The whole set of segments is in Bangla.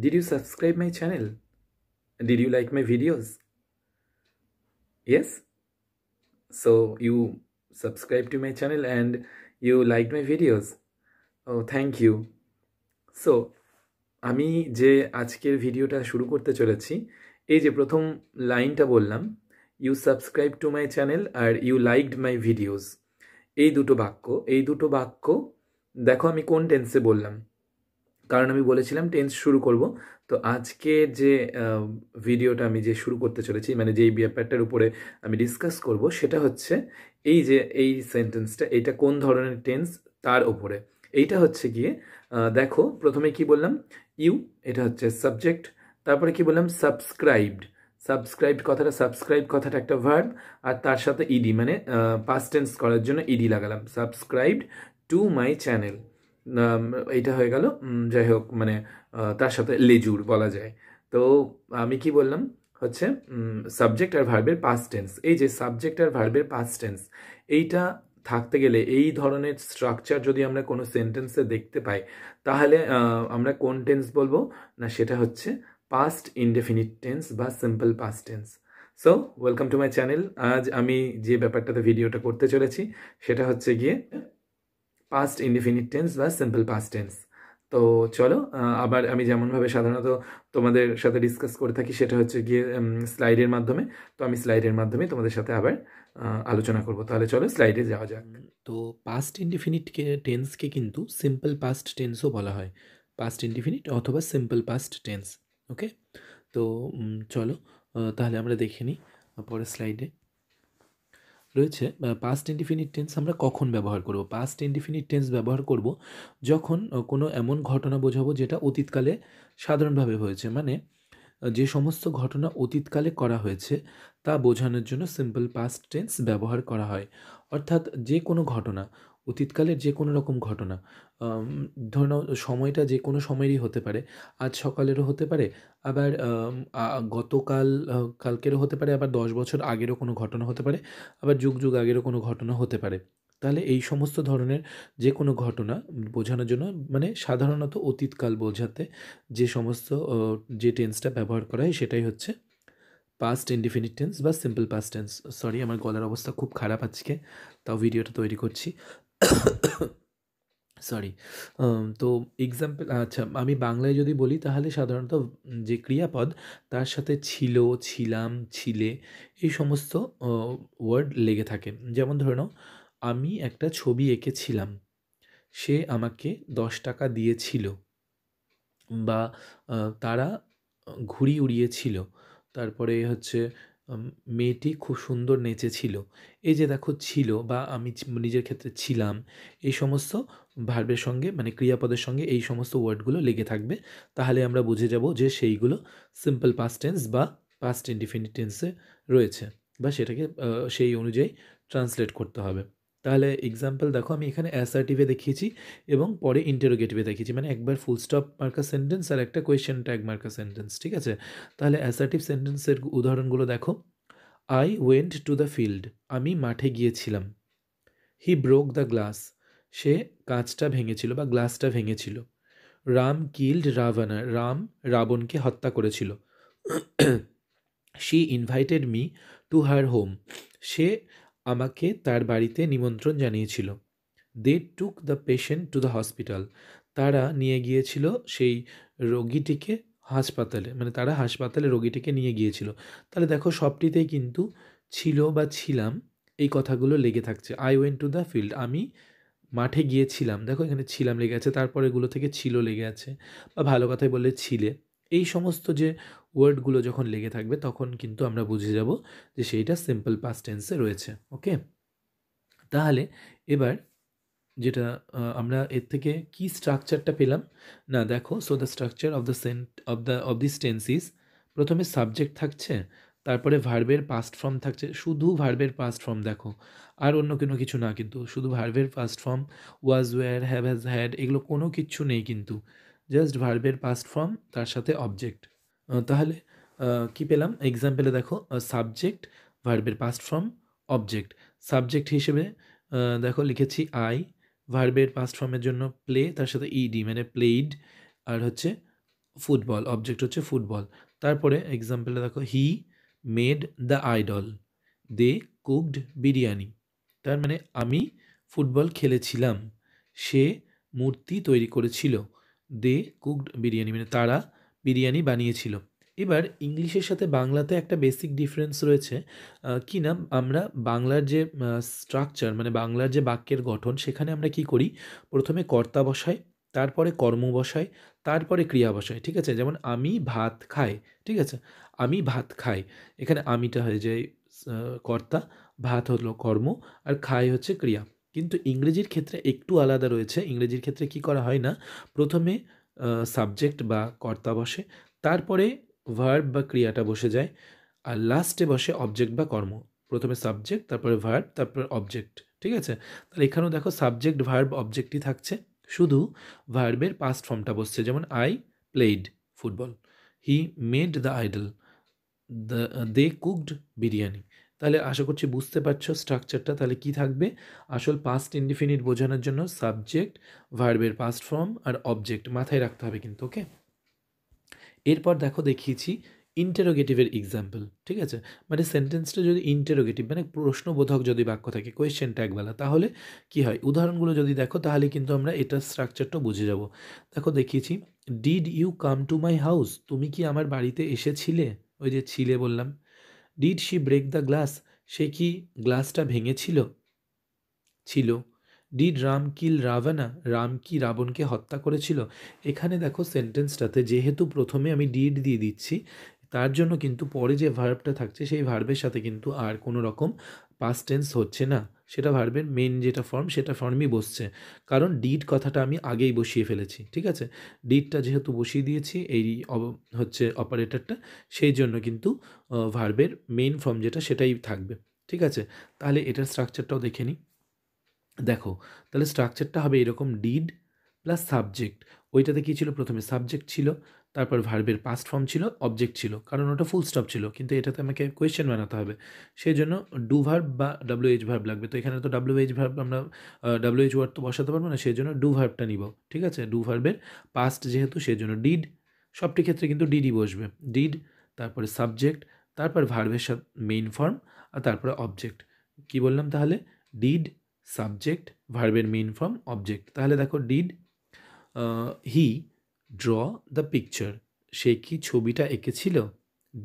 Did you subscribe my channel? Did you like my videos? Yes? So you subscribe to my channel and you liked my videos. Oh, thank you. So আমি যে আজকের ভিডিওটা শুরু করতে চলেছি এই যে প্রথম লাইনটা বললাম you subscribe to my channel আর ইউ লাইকড মাই ভিডিওস এই দুটো বাক্য এই দুটো বাক্য দেখো আমি কোন টেন্সে বললাম কারণ আমি বলেছিলাম টেন্স শুরু করব তো আজকে যে ভিডিওটা আমি যে শুরু করতে চলেছি মানে যেই ব্যাপারটার উপরে আমি ডিসকাস করব সেটা হচ্ছে এই যে এই সেন্টেন্সটা এটা কোন ধরনের টেন্স তার উপরে এইটা হচ্ছে গিয়ে দেখো প্রথমে কি বললাম ইউ এটা হচ্ছে সাবজেক্ট তারপরে কি বললাম সাবস্ক্রাইবড সাবস্ক্রাইব কথাটা সাবস্ক্রাইব কথাটা একটা ভার্ব আর তার সাথে ইডি মানে পাস্টেন্স করার জন্য ইডি লাগালাম সাবস্ক্রাইবড টু মাই চ্যানেল এইটা হয়ে গেল যাই হোক মানে তার সাথে লেজুর বলা যায় তো আমি কি বললাম হচ্ছে সাবজেক্ট আর ভার্বের পাস্ট টেন্স এই যে সাবজেক্ট আর ভার্বের পাস্ট টেন্স এইটা থাকতে গেলে এই ধরনের স্ট্রাকচার যদি আমরা কোনো সেন্টেন্সে দেখতে পাই তাহলে আমরা কোন টেন্স বলবো না সেটা হচ্ছে পাস্ট ইনডেফিনিট টেন্স বা simple past tense so welcome to my channel আজ আমি যে ব্যাপারটাতে ভিডিওটা করতে চলেছি সেটা হচ্ছে গিয়ে পাস্ট ইনডিফিনিট টেন্স বা সিম্পল পাস্ট টেন্স তো চলো আবার আমি যেমনভাবে সাধারণত তোমাদের সাথে ডিসকাস করে থাকি সেটা হচ্ছে গিয়ে স্লাইডের মাধ্যমে তো আমি স্লাইডের মাধ্যমে তোমাদের সাথে আবার আলোচনা করব তাহলে চলো স্লাইডে যাওয়া যাক তো পাস্ট ইনডিফিনিট টেন্সকে কিন্তু সিম্পল পাস্ট টেন্সও বলা হয় পাস্ট ইনডিফিনিট অথবা সিম্পল পাস্ট টেন্স ওকে তো চলো তাহলে আমরা দেখে নিই পরের স্লাইডে রয়েছে পাস্ট ইনডিফিনিট টেন্স আমরা কখন ব্যবহার করব পাস্ট ইনডিফিনিট টেন্স ব্যবহার করব যখন কোনো এমন ঘটনা বোঝাবো যেটা অতীতকালে সাধারণভাবে হয়েছে মানে যে সমস্ত ঘটনা অতীতকালে করা হয়েছে তা বোঝানোর জন্য সিম্পল পাস্ট টেন্স ব্যবহার করা হয় অর্থাৎ যে কোনো ঘটনা অতীতকালের যে কোনো রকম ঘটনা ধরে নাও সময়টা যে কোনো সময়েরই হতে পারে আজ সকালেরও হতে পারে আবার গতকাল কালকেরও হতে পারে আবার দশ বছর আগেরও কোনো ঘটনা হতে পারে আবার যুগ যুগ আগেরও কোনো ঘটনা হতে পারে তাহলে এই সমস্ত ধরনের যে কোনো ঘটনা বোঝানোর জন্য মানে সাধারণত অতীতকাল বোঝাতে যে সমস্ত যে টেন্সটা ব্যবহার করা হয় সেটাই হচ্ছে পাস্ট ইনডিফিনিট টেন্স বা সিম্পল পাস্ট টেন্স সরি আমার গলার অবস্থা খুব খারাপ আজকে তাও ভিডিওটা তৈরি করছি সরি um, তো এক্সাম্পল আচ্ছা আমি বাংলায় যদি বলি তাহলে সাধারণত যে ক্রিয়াপদ তার সাথে ছিল ছিলাম ছিলে এই সমস্ত ওয়ার্ড লেগে থাকে যেমন ধরে নাও আমি একটা ছবি এঁকেছিলাম সে আমাকে দশ টাকা দিয়েছিল বা তারা ঘুড়ি উড়িয়েছিল তারপরে হচ্ছে মেয়েটি খুব সুন্দর নেচেছিল এই যে দেখো ছিল বা আমি নিজের ক্ষেত্রে ছিলাম এই সমস্ত ভার্বের সঙ্গে মানে ক্রিয়াপদের সঙ্গে এই সমস্ত ওয়ার্ডগুলো লেগে থাকবে তাহলে আমরা বুঝে যাব যে সেইগুলো সিম্পল পাস্ট টেন্স বা পাস্ট ইনডিফিনিট টেন্সে রয়েছে বা সেটাকে সেই অনুযায়ী ট্রান্সলেট করতে হবে তাহলে এক্সাম্পল দেখো আমি এখানে অ্যাসার্টিভে দেখিয়েছি এবং পরে ইন্টারোগেটিভে দেখিয়েছি মানে একবার ফুল স্টপ মার্কা সেন্টেন্স আর একটা কোয়েশ্চেন ট্যাগ মার্কা সেন্টেন্স ঠিক আছে তাহলে অ্যাসার্টিভ সেন্টেন্সের উদাহরণগুলো দেখো I went to the field আমি মাঠে গিয়েছিলাম হি ব্রোক দ্য গ্লাস সে কাঁচটা ভেঙেছিল বা গ্লাসটা ভেঙেছিল রাম কিল্ড রাভানা রাম রাবণকে হত্যা করেছিল she invited me to her home সে আমাকে তার বাড়িতে নিমন্ত্রণ জানিয়েছিল they took the patient to the hospital তারা নিয়ে গিয়েছিল সেই রোগীটিকে হাসপাতালে মানে তারা হাসপাতালে রোগীটিকে নিয়ে গিয়েছিল তাহলে দেখো সবটিতেই কিন্তু ছিল বা ছিলাম এই কথাগুলো লেগে থাকছে I went to the field আমি মাঠে গিয়েছিলাম দেখো এখানে ছিলাম লেগে আছে তারপর এগুলো থেকে ছিল লেগে আছে বা ভালো কথাই বললে ছিলে এই সমস্ত যে ওয়ার্ডগুলো যখন লেগে থাকবে তখন কিন্তু আমরা বুঝে যাব যে সেইটা সিম্পল পাস টেন্সে রয়েছে ওকে তাহলে এবার যেটা আমরা এর থেকে কি স্ট্রাকচারটা পেলাম না দেখো so the structure of the sent of the of this tenses প্রথমে সাবজেক্ট থাকছে তারপরে ভার্বের পাস্ট ফর্ম থাকছে শুধু ভার্বের পাস্ট ফর্ম দেখো আর অন্য কোনো কিছু না কিন্তু শুধু ভার্বের past form was were have has had এগুলো কোনো কিচ্ছু নেই কিন্তু জাস্ট ভার্বের পাস্ট ফর্ম তার সাথে অবজেক্ট তাহলে কি পেলাম এক্সাম্পলে দেখো সাবজেক্ট ভার্বের পাস্ট ফর্ম অবজেক্ট সাবজেক্ট হিসেবে দেখো লিখেছি আই ভার্বের পাস্ট ফর্মের জন্য প্লে তার সাথে ইডি মানে প্লেইড আর হচ্ছে ফুটবল অবজেক্ট হচ্ছে ফুটবল তারপরে এক্সাম্পলে দেখো he made the idol they cooked biryani তার মানে আমি ফুটবল খেলেছিলাম সে মূর্তি তৈরি করেছিল দে কুকড বিরিয়ানি মানে তারা বিরিয়ানি বানিয়েছিল এবার ইংলিশের সাথে বাংলাতে একটা বেসিক ডিফারেন্স রয়েছে কি না আমরা বাংলার যে স্ট্রাকচার মানে বাংলার যে বাক্যের গঠন সেখানে আমরা কি করি প্রথমে কর্তা বসাই তারপরে কর্ম বসাই তারপরে ক্রিয়া বসাই ঠিক আছে যেমন আমি ভাত খাই ঠিক আছে আমি ভাত খাই এখানে আমিটা হয়ে যায় কর্তা ভাত হলো কর্ম আর খাই হচ্ছে ক্রিয়া কিন্তু ইংরেজির ক্ষেত্রে একটু আলাদা রয়েছে ইংরেজির ক্ষেত্রে কি করা হয় না প্রথমে সাবজেক্ট বা কর্তা বসে তারপরে ভার্ব বা ক্রিয়াটা বসে যায় আর লাস্টে বসে অবজেক্ট বা কর্ম প্রথমে সাবজেক্ট তারপরে ভার্ব তারপর অবজেক্ট ঠিক আছে তাহলে এখানেও দেখো সাবজেক্ট ভার্ব অবজেক্টই থাকছে শুধু ভার্বের পাস্ট ফর্মটা বসছে যেমন I played football he made the idol the they cooked biryani তাহলে আশা করছি বুঝতে পারছো স্ট্রাকচারটা তাহলে কি থাকবে আসল পাস্ট ইনডিফিনিট বোঝানোর জন্য সাবজেক্ট ভার্বের পাস্ট ফর্ম আর অবজেক্ট মাথায় রাখতে হবে কিন্তু ওকে এরপর দেখো দেখিয়েছি ইন্টারোগেটিভের এক্সাম্পল ঠিক আছে মানে সেন্টেন্সটা যদি ইন্টারোগেটিভ মানে প্রশ্নবোধক যদি বাক্য থাকে কোয়েশ্চেন ট্যাগবেলা তাহলে কি হয় উদাহরণগুলো যদি দেখো তাহলে কিন্তু আমরা এটার স্ট্রাকচারটা বুঝে যাব দেখো দেখিয়েছি did you come to my house তুমি কি আমার বাড়িতে এসেছিলে ওই যে ছিলে বললাম did she break the glass সে কি গ্লাসটা ভেঙেছিল ছিল ডিড রাম কিল রাভানা রাম কি রাবণকে হত্যা করেছিল এখানে দেখো সেন্টেন্সটাতে যেহেতু প্রথমে আমি ডিড দিয়ে দিচ্ছি তার জন্য কিন্তু পরে যে ভার্বটা থাকছে সেই ভার্বের সাথে কিন্তু আর কোনো রকম পাস্ট টেন্স হচ্ছে না সেটা ভার্বের মেন যেটা ফর্ম সেটা ফর্মই বসছে কারণ ডিড কথাটা আমি আগেই বসিয়ে ফেলেছি ঠিক আছে ডিডটা যেহেতু বসিয়ে দিয়েছি এই হচ্ছে অপারেটরটা সেই জন্য কিন্তু ভার্বের মেন ফর্ম যেটা সেটাই থাকবে ঠিক আছে তাহলে এটার স্ট্রাকচারটাও দেখে নিই দেখো তাহলে স্ট্রাকচারটা হবে এরকম ডিড প্লাস সাবজেক্ট ওইটাতে কী ছিল প্রথমে সাবজেক্ট ছিল তারপর ভার্বের পাস্ট ফর্ম ছিল অবজেক্ট ছিল কারণ ওটা ফুল স্টপ ছিল কিন্তু এটাতে আমাকে কোয়েশ্চেন বানাতে হবে সেই জন্য ডু ভার্ব বা ডাব্লিউ এইচ ভার্ব লাগবে তো এখানে তো ডাব্লিউ এইচ ভার্ব আমরা ডাব্লিউ এইচ ওয়ার্ড তো বসাতে পারবো না সেই জন্য ডু ভার্বটা নিব ঠিক আছে ডু ভার্বের পাস্ট যেহেতু সেই জন্য ডিড সবটি ক্ষেত্রে কিন্তু ডিডি বসবে ডিড তারপরে সাবজেক্ট তারপর ভার্বের সাথে মেইন ফর্ম আর তারপরে অবজেক্ট কি বললাম তাহলে ডিড সাবজেক্ট ভার্বের মেইন ফর্ম অবজেক্ট তাহলে দেখো did he draw the picture সে কি ছবিটা এঁকেছিল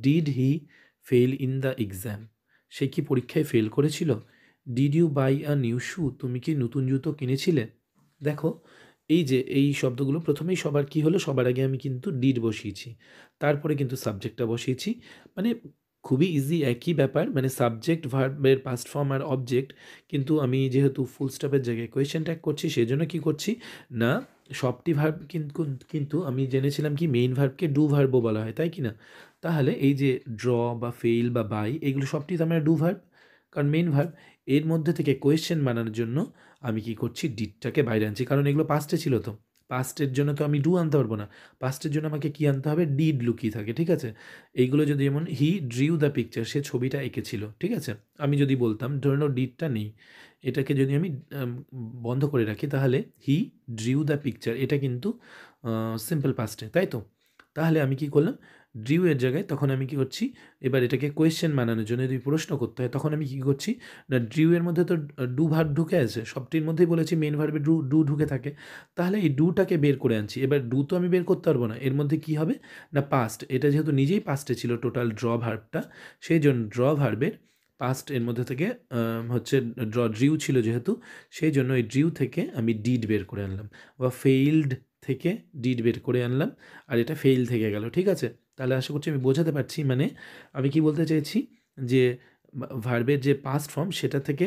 did he fail in the exam সে কি পরীক্ষায় ফেল করেছিল did you buy a new shoe তুমি কি নতুন জুতো কিনেছিলে দেখো এই যে এই শব্দগুলো প্রথমেই সবার কি হলো সবার আগে আমি কিন্তু ডিড বসিয়েছি তারপরে কিন্তু সাবজেক্টটা বসিয়েছি মানে খুবই ইজি একই ব্যাপার মানে সাবজেক্ট ভার্বের পাস্ট ফর্ম আর অবজেক্ট কিন্তু আমি যেহেতু ফুল স্টপের জায়গায় কোয়েশ্চেন ট্যাগ করছি সেই জন্য কী করছি না সবটি ভার্ব কিন্তু কিন্তু আমি জেনেছিলাম কি মেইন ভার্বকে ডু ভার্বও বলা হয় তাই কি না তাহলে এই যে ড্র বা ফেইল বা বাই এগুলো সবটি তো আমার ডু ভার্ব কারণ মেইন ভার্ব এর মধ্যে থেকে কোয়েশ্চেন বানানোর জন্য আমি কি করছি ডিটটাকে বাইরে আনছি কারণ এগুলো পাস্টে ছিল তো পাস্টের জন্য তো আমি ডু আনতে পারবো না পাস্টের জন্য আমাকে কী আনতে হবে ডিড লুকিয়ে থাকে ঠিক আছে এইগুলো যদি যেমন হি ড্রিউ দ্য পিকচার সে ছবিটা এঁকেছিল ঠিক আছে আমি যদি বলতাম ধরে নাও ডিডটা নেই এটাকে যদি আমি বন্ধ করে রাখি তাহলে হি ড্রিউ দ্য পিকচার এটা কিন্তু সিম্পল পাস্টে তাই তো তাহলে আমি কি করলাম ড্রিউ এর জায়গায় তখন আমি কি করছি এবার এটাকে কোয়েশ্চেন বানানোর জন্য যদি প্রশ্ন করতে হয় তখন আমি কি করছি না ড্রিউ এর মধ্যে তো ডু ভার্ব ঢুকে আছে সবটির মধ্যেই বলেছি মেন ভার্বে ডু ডু ঢুকে থাকে তাহলে এই ডুটাকে বের করে আনছি এবার ডু তো আমি বের করতে পারবো না এর মধ্যে কি হবে না পাস্ট এটা যেহেতু নিজেই পাস্টে ছিল টোটাল ড্র ভার্বটা সেই জন্য ড্র ভার্বের পাস্ট এর মধ্যে থেকে হচ্ছে ড্র ড্রিউ ছিল যেহেতু সেই জন্য এই ড্রিউ থেকে আমি ডিড বের করে আনলাম বা ফেইল্ড থেকে ডিড বের করে আনলাম আর এটা ফেইল থেকে গেল ঠিক আছে তাহলে আশা করছি আমি বোঝাতে পারছি মানে আমি কি বলতে চেয়েছি যে ভার্বের যে পাস্ট ফর্ম সেটা থেকে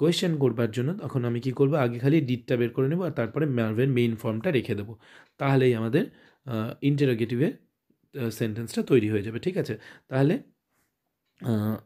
কোয়েশ্চেন করবার জন্য তখন আমি কি করব আগে খালি ডিটটা বের করে নেব আর তারপরে ম্যার্ভের মেইন ফর্মটা রেখে দেবো তাহলেই আমাদের ইন্টারোগেটিভের সেন্টেন্সটা তৈরি হয়ে যাবে ঠিক আছে তাহলে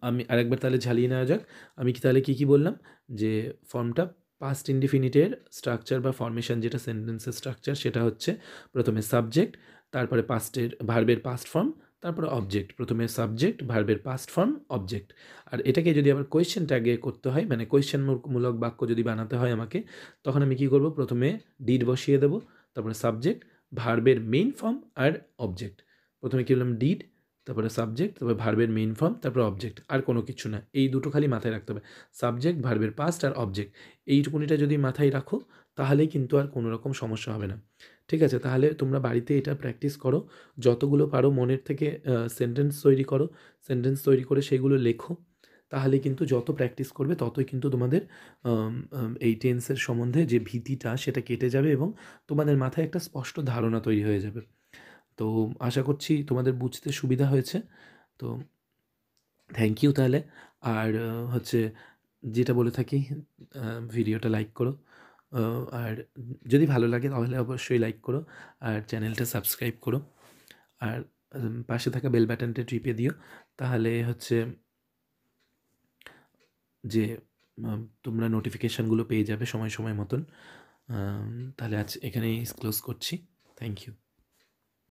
আমি আরেকবার তাহলে ঝালিয়ে নেওয়া যাক আমি কি তাহলে কী কী বললাম যে ফর্মটা পাস্ট ইন্ডিফিনিটের স্ট্রাকচার বা ফর্মেশন যেটা সেন্টেন্সের স্ট্রাকচার সেটা হচ্ছে প্রথমে সাবজেক্ট তারপরে পাস্টের ভার্বের পাস্ট ফর্ম তারপরে অবজেক্ট প্রথমে সাবজেক্ট ভার্বের পাস্ট ফর্ম অবজেক্ট আর এটাকে যদি আবার কোয়েশ্চেন ট্যাগে করতে হয় মানে কোয়েশ্চেন মূলক বাক্য যদি বানাতে হয় আমাকে তখন আমি কী করব প্রথমে ডিড বসিয়ে দেব তারপরে সাবজেক্ট ভার্বের মেইন ফর্ম আর অবজেক্ট প্রথমে কী বললাম ডিড তারপরে সাবজেক্ট তারপরে ভার্বের মেইন ফর্ম তারপরে অবজেক্ট আর কোনো কিছু না এই দুটো খালি মাথায় রাখতে হবে সাবজেক্ট ভার্বের পাস্ট আর অবজেক্ট এইটুকুনিটা যদি মাথায় রাখো তাহলেই কিন্তু আর কোনো রকম সমস্যা হবে না ঠিক আছে তাহলে তোমরা বাড়িতে এটা প্র্যাকটিস করো যতগুলো পারো মনের থেকে সেন্টেন্স তৈরি করো সেন্টেন্স তৈরি করে সেগুলো লেখো তাহলে কিন্তু যত প্র্যাকটিস করবে ততই কিন্তু তোমাদের এই টেন্সের সম্বন্ধে যে ভীতিটা সেটা কেটে যাবে এবং তোমাদের মাথায় একটা স্পষ্ট ধারণা তৈরি হয়ে যাবে তো আশা করছি তোমাদের বুঝতে সুবিধা হয়েছে তো থ্যাংক ইউ তাহলে আর হচ্ছে যেটা বলে থাকি ভিডিওটা লাইক করো আর যদি ভালো লাগে তাহলে অবশ্যই লাইক করো আর চ্যানেলটা সাবস্ক্রাইব করো আর পাশে থাকা বেল বাটনটা টিপে দিও তাহলে হচ্ছে যে তোমরা নোটিফিকেশানগুলো পেয়ে যাবে সময় সময় মতন তাহলে আজ এখানেই ক্লোজ করছি থ্যাংক ইউ